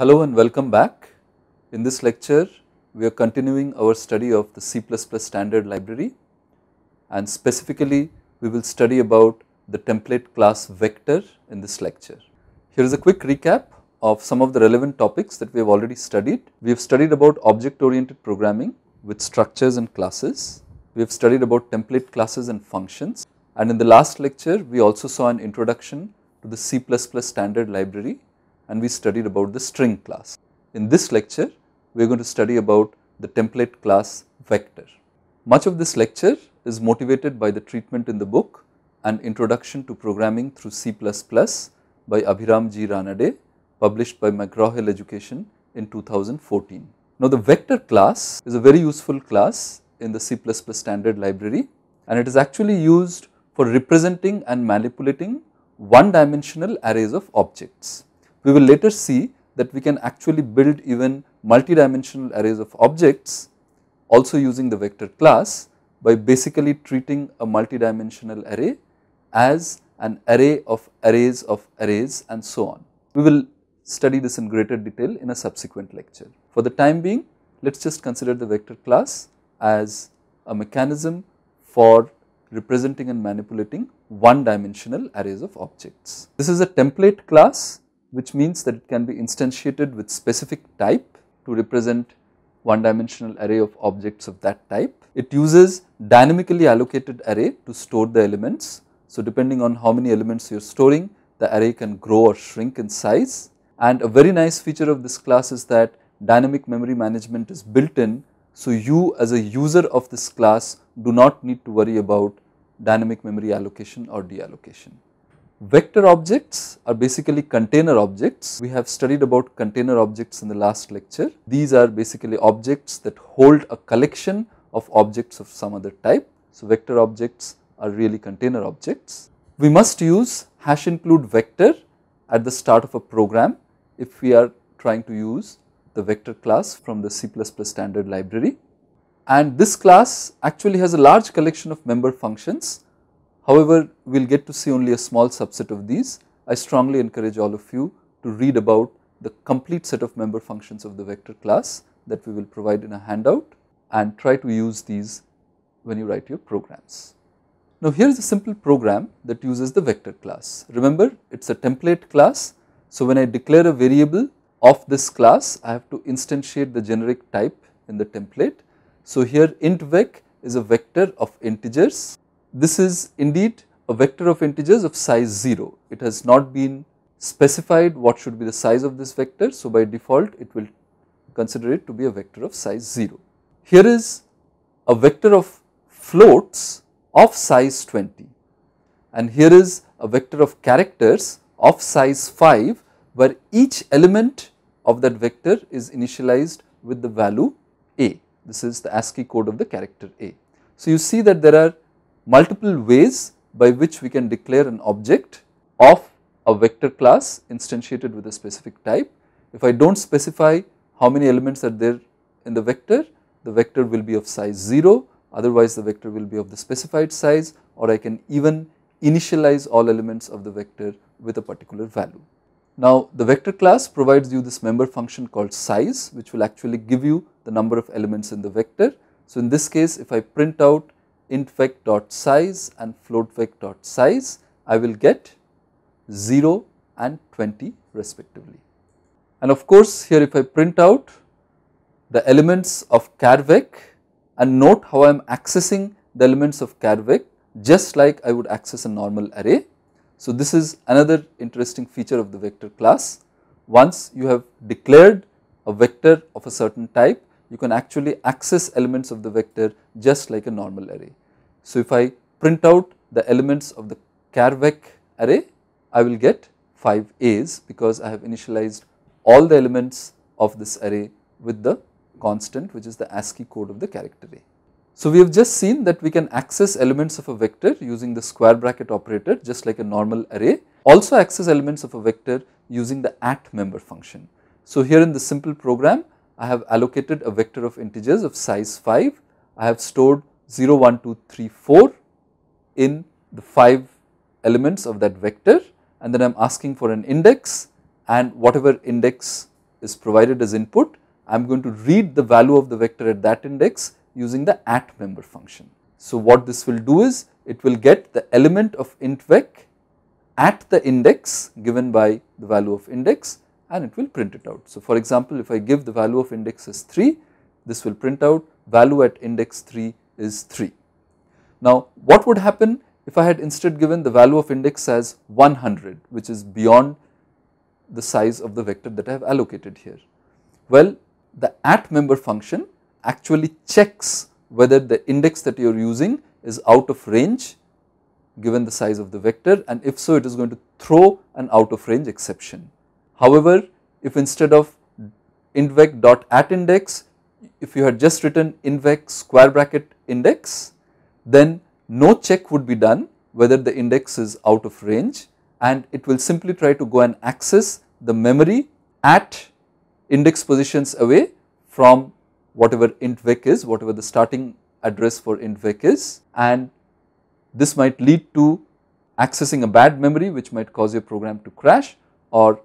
Hello and welcome back. In this lecture, we are continuing our study of the C++ standard library and specifically we will study about the template class vector in this lecture. Here is a quick recap of some of the relevant topics that we have already studied. We have studied about object oriented programming with structures and classes. We have studied about template classes and functions and in the last lecture we also saw an introduction to the C++ standard library and we studied about the string class. In this lecture, we are going to study about the template class vector. Much of this lecture is motivated by the treatment in the book An Introduction to Programming through C++ by Abhiram G. Ranade published by McGraw-Hill Education in 2014. Now the vector class is a very useful class in the C++ standard library and it is actually used for representing and manipulating one dimensional arrays of objects. We will later see that we can actually build even multidimensional arrays of objects also using the vector class by basically treating a multidimensional array as an array of arrays of arrays and so on. We will study this in greater detail in a subsequent lecture. For the time being, let us just consider the vector class as a mechanism for representing and manipulating one dimensional arrays of objects. This is a template class which means that it can be instantiated with specific type to represent one dimensional array of objects of that type. It uses dynamically allocated array to store the elements. So, depending on how many elements you are storing, the array can grow or shrink in size. And a very nice feature of this class is that dynamic memory management is built in. So, you as a user of this class do not need to worry about dynamic memory allocation or deallocation. Vector objects are basically container objects. We have studied about container objects in the last lecture. These are basically objects that hold a collection of objects of some other type. So, vector objects are really container objects. We must use hash include vector at the start of a program if we are trying to use the vector class from the C++ standard library. And this class actually has a large collection of member functions However, we will get to see only a small subset of these. I strongly encourage all of you to read about the complete set of member functions of the vector class that we will provide in a handout and try to use these when you write your programs. Now here is a simple program that uses the vector class. Remember it is a template class. So when I declare a variable of this class I have to instantiate the generic type in the template. So here int vec is a vector of integers this is indeed a vector of integers of size 0. It has not been specified what should be the size of this vector. So, by default it will consider it to be a vector of size 0. Here is a vector of floats of size 20 and here is a vector of characters of size 5 where each element of that vector is initialized with the value A. This is the ASCII code of the character A. So, you see that there are multiple ways by which we can declare an object of a vector class instantiated with a specific type. If I do not specify how many elements are there in the vector, the vector will be of size 0 otherwise the vector will be of the specified size or I can even initialize all elements of the vector with a particular value. Now the vector class provides you this member function called size which will actually give you the number of elements in the vector. So in this case if I print out size and floatvec.size, I will get 0 and 20 respectively. And of course, here if I print out the elements of CARVEC and note how I am accessing the elements of CARVEC just like I would access a normal array. So, this is another interesting feature of the vector class. Once you have declared a vector of a certain type, you can actually access elements of the vector just like a normal array. So, if I print out the elements of the Carvec array, I will get 5 A's because I have initialized all the elements of this array with the constant which is the ASCII code of the character A. So, we have just seen that we can access elements of a vector using the square bracket operator just like a normal array, also access elements of a vector using the at member function. So, here in the simple program I have allocated a vector of integers of size 5. I have stored 0, 1, 2, 3, 4 in the 5 elements of that vector and then I am asking for an index and whatever index is provided as input, I am going to read the value of the vector at that index using the at member function. So, what this will do is it will get the element of intvec at the index given by the value of index and it will print it out. So, for example, if I give the value of index as 3, this will print out value at index 3 is 3. Now, what would happen if I had instead given the value of index as 100 which is beyond the size of the vector that I have allocated here? Well, the at member function actually checks whether the index that you are using is out of range given the size of the vector and if so it is going to throw an out of range exception. However, if instead of invec dot at index, if you had just written invec square bracket index, then no check would be done whether the index is out of range and it will simply try to go and access the memory at index positions away from whatever intvec is, whatever the starting address for intvec is and this might lead to accessing a bad memory which might cause your program to crash or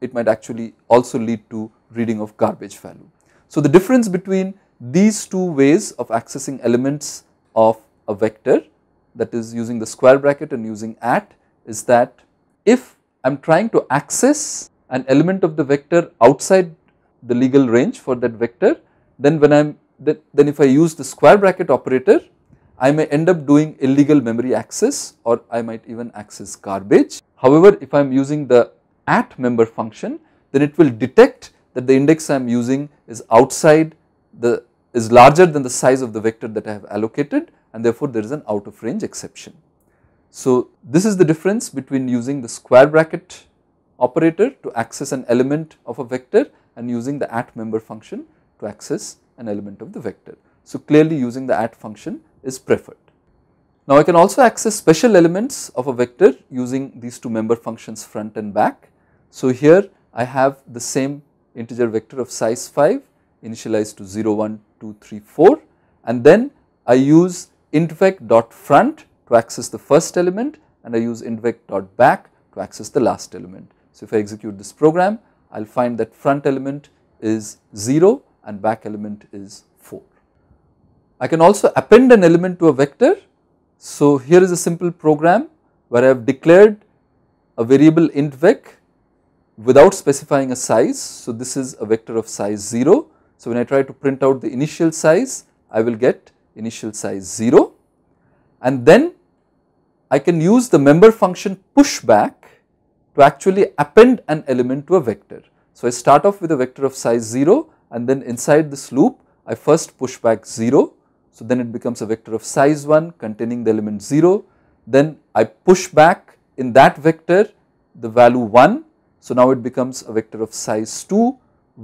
it might actually also lead to reading of garbage value. So, the difference between these two ways of accessing elements of a vector that is using the square bracket and using at is that if I am trying to access an element of the vector outside the legal range for that vector then when I am then, then if I use the square bracket operator I may end up doing illegal memory access or I might even access garbage. However, if I am using the at member function then it will detect that the index I am using is outside the is larger than the size of the vector that I have allocated and therefore there is an out of range exception. So, this is the difference between using the square bracket operator to access an element of a vector and using the at member function to access an element of the vector. So, clearly using the at function is preferred. Now, I can also access special elements of a vector using these two member functions front and back so, here I have the same integer vector of size 5 initialized to 0, 1, 2, 3, 4 and then I use intvec dot front to access the first element and I use intvec dot back to access the last element. So, if I execute this program I will find that front element is 0 and back element is 4. I can also append an element to a vector. So, here is a simple program where I have declared a variable intvec without specifying a size. So, this is a vector of size 0. So, when I try to print out the initial size, I will get initial size 0 and then I can use the member function pushback to actually append an element to a vector. So, I start off with a vector of size 0 and then inside this loop I first push back 0. So, then it becomes a vector of size 1 containing the element 0. Then I push back in that vector the value 1 so, now it becomes a vector of size 2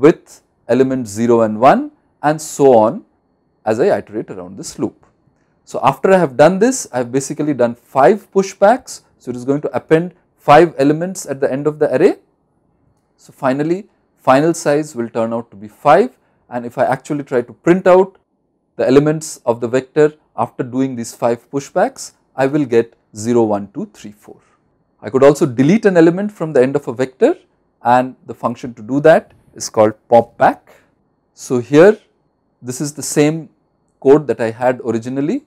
with element 0 and 1 and so on as I iterate around this loop. So, after I have done this, I have basically done 5 pushbacks. So, it is going to append 5 elements at the end of the array. So, finally, final size will turn out to be 5 and if I actually try to print out the elements of the vector after doing these 5 pushbacks, I will get 0, 1, 2, 3, 4. I could also delete an element from the end of a vector and the function to do that is called pop back. So here this is the same code that I had originally.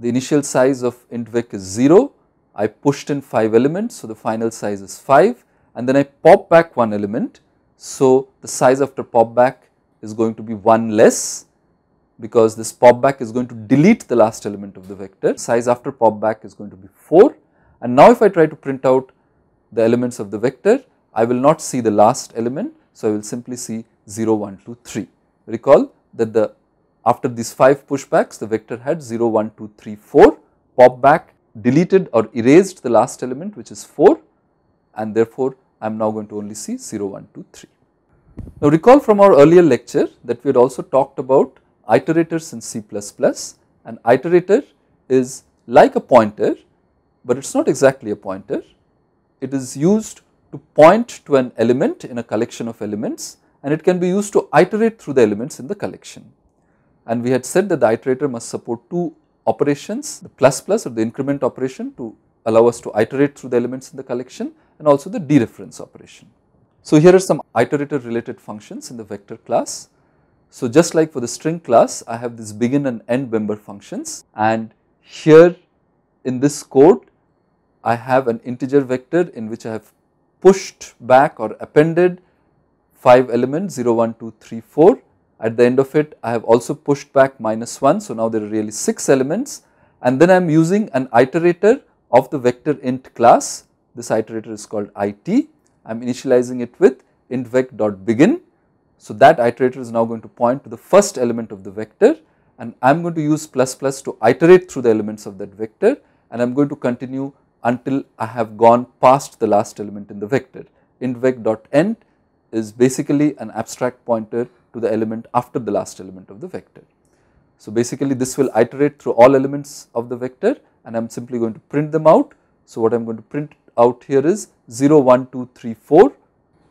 The initial size of intvec is 0. I pushed in 5 elements. So the final size is 5 and then I pop back one element. So the size after pop back is going to be 1 less because this pop back is going to delete the last element of the vector. Size after pop back is going to be 4 and now if I try to print out the elements of the vector, I will not see the last element. So, I will simply see 0, 1, 2, 3. Recall that the after these 5 pushbacks the vector had 0, 1, 2, 3, 4 pop back deleted or erased the last element which is 4 and therefore, I am now going to only see 0, 1, 2, 3. Now, recall from our earlier lecture that we had also talked about iterators in C++ and iterator is like a pointer but it is not exactly a pointer. It is used to point to an element in a collection of elements and it can be used to iterate through the elements in the collection. And we had said that the iterator must support two operations, the plus plus or the increment operation to allow us to iterate through the elements in the collection and also the dereference operation. So, here are some iterator related functions in the vector class. So, just like for the string class, I have this begin and end member functions and here in this code, I have an integer vector in which I have pushed back or appended 5 elements 0, 1, 2, 3, 4. At the end of it, I have also pushed back minus 1. So, now there are really 6 elements and then I am using an iterator of the vector int class. This iterator is called it. I am initializing it with intvec.begin. So, that iterator is now going to point to the first element of the vector and I am going to use plus plus to iterate through the elements of that vector and I am going to continue until I have gone past the last element in the vector. Int vec.end is basically an abstract pointer to the element after the last element of the vector. So basically this will iterate through all elements of the vector and I am simply going to print them out. So what I am going to print out here is 0, 1, 2, 3, 4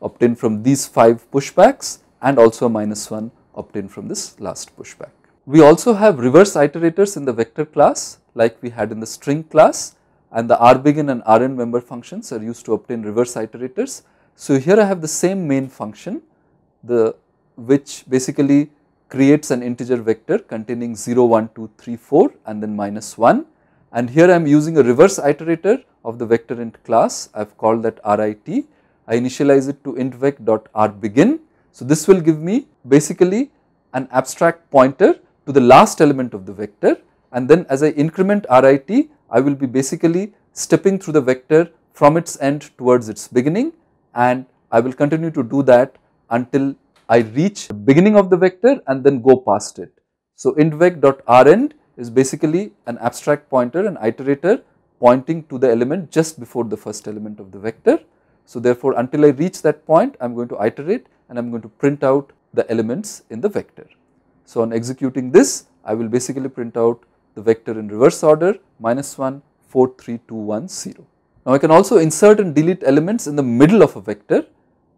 obtained from these 5 pushbacks and also a minus 1 obtained from this last pushback. We also have reverse iterators in the vector class like we had in the string class and the rbegin and rn member functions are used to obtain reverse iterators. So, here I have the same main function the which basically creates an integer vector containing 0, 1, 2, 3, 4 and then minus 1 and here I am using a reverse iterator of the vector int class I have called that RIT. I initialize it to dot begin. So, this will give me basically an abstract pointer to the last element of the vector and then as I increment RIT I will be basically stepping through the vector from its end towards its beginning and I will continue to do that until I reach the beginning of the vector and then go past it. So indvec.rend is basically an abstract pointer, an iterator pointing to the element just before the first element of the vector. So therefore until I reach that point I am going to iterate and I am going to print out the elements in the vector. So on executing this I will basically print out the vector in reverse order minus 1, 4, 3, 2, 1, 0. Now, I can also insert and delete elements in the middle of a vector.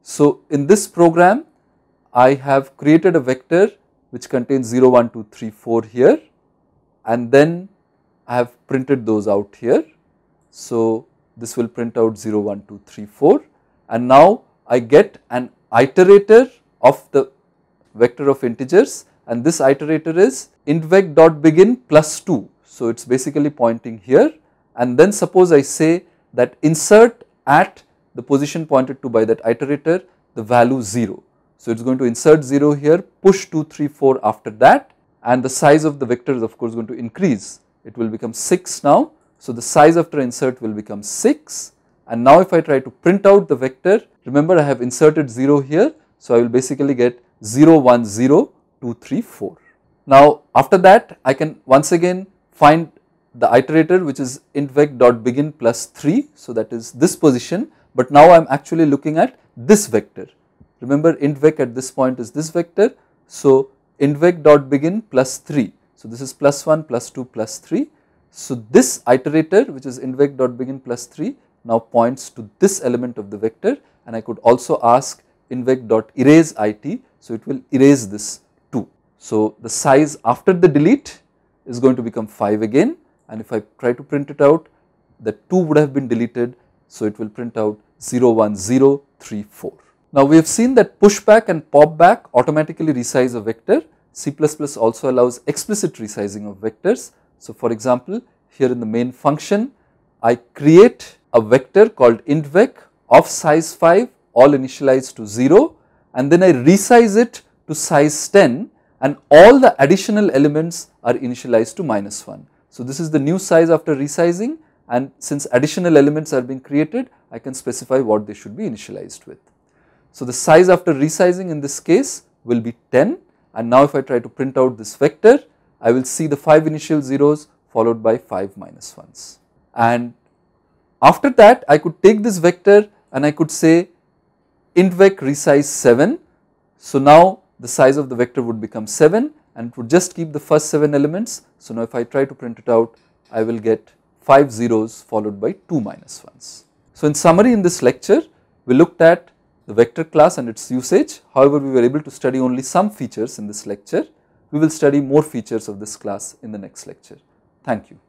So, in this program, I have created a vector which contains 0, 1, 2, 3, 4 here and then I have printed those out here. So, this will print out 0, 1, 2, 3, 4 and now I get an iterator of the vector of integers and this iterator is begin 2 so, it is basically pointing here and then suppose I say that insert at the position pointed to by that iterator the value 0. So, it is going to insert 0 here push 2 3 4 after that and the size of the vector is of course going to increase it will become 6 now. So, the size after insert will become 6 and now if I try to print out the vector remember I have inserted 0 here. So, I will basically get 0 1 0 2 3 4. Now, after that I can once again find the iterator which is dot begin 3. So, that is this position, but now I am actually looking at this vector. Remember intvec at this point is this vector. So, dot begin 3. So, this is plus 1 plus 2 plus 3. So, this iterator which is dot begin 3 now points to this element of the vector and I could also ask invec dot erase it. So, it will erase this 2. So, the size after the delete is going to become 5 again and if I try to print it out the 2 would have been deleted. So, it will print out 01034. Now, we have seen that pushback and popback automatically resize a vector. C++ also allows explicit resizing of vectors. So, for example, here in the main function, I create a vector called intvec of size 5 all initialized to 0 and then I resize it to size 10 and all the additional elements are initialized to minus 1. So, this is the new size after resizing and since additional elements are being created, I can specify what they should be initialized with. So, the size after resizing in this case will be 10 and now if I try to print out this vector, I will see the 5 initial zeros followed by 5 minus 1s. And after that, I could take this vector and I could say intvec resize 7. So, now the size of the vector would become 7 and it would just keep the first 7 elements. So, now if I try to print it out, I will get 5 zeros followed by 2 minus 1s. So, in summary in this lecture, we looked at the vector class and its usage. However, we were able to study only some features in this lecture. We will study more features of this class in the next lecture. Thank you.